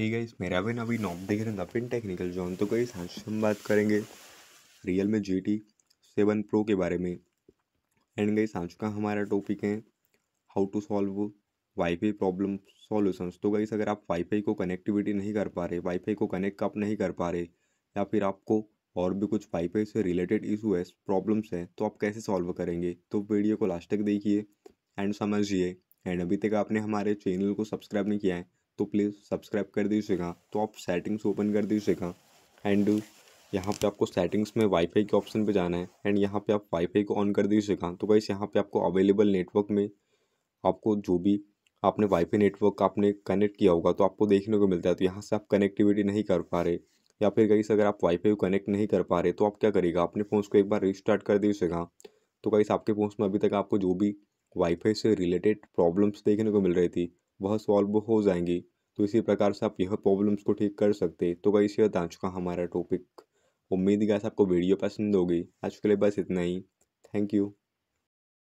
ही guys मेरा भी अभी नॉम देख रहे नफिन टेक्निकल जॉन तो गई आज हम बात करेंगे रियल में जी टी सेवन प्रो के बारे में एंड गई आज का हमारा टॉपिक है how to solve WiFi problem solutions तो गाइस अगर आप वाईफाई को कनेक्टिविटी नहीं कर पा रहे वाईफाई को कनेक्ट आप नहीं कर पा रहे या फिर आपको और भी कुछ वाईफाई से रिलेटेड इशू है प्रॉब्लम्स हैं तो आप कैसे सॉल्व करेंगे तो वीडियो को लास्ट तक देखिए एंड समझिए एंड अभी तक आपने हमारे चैनल को सब्सक्राइब नहीं किया है तो प्लीज़ सब्सक्राइब कर दीजिएगा तो आप सेटिंग्स ओपन कर दीजिएगा एंड यहाँ पे आपको सेटिंग्स में वाईफाई के ऑप्शन पे जाना है एंड यहाँ पे आप वाईफाई को ऑन कर दीजिएगा तो गाइस यहाँ पे आपको अवेलेबल नेटवर्क में आपको जो भी आपने वाईफाई नेटवर्क आपने कनेक्ट किया होगा तो आपको देखने को मिलता है तो यहाँ से आप कनेक्टिविटी नहीं कर पा रहे या फिर कहीं अगर आप वाईफाई को कनेक्ट नहीं कर पा रहे तो आप क्या करेगा अपने फ़ोन को एक बार रिस्टार्ट कर दीजिएगा तो कहीं आपके फ़ोन में अभी तक आपको जो भी वाईफाई से रिलेटेड प्रॉब्लम्स देखने को मिल रही थी वह सॉल्व हो जाएंगी तो इसी प्रकार से आप यह प्रॉब्लम्स को ठीक कर सकते तो वही से बता चुका हमारा टॉपिक उम्मीद गया आपको वीडियो पसंद होगी आज के लिए बस इतना ही थैंक यू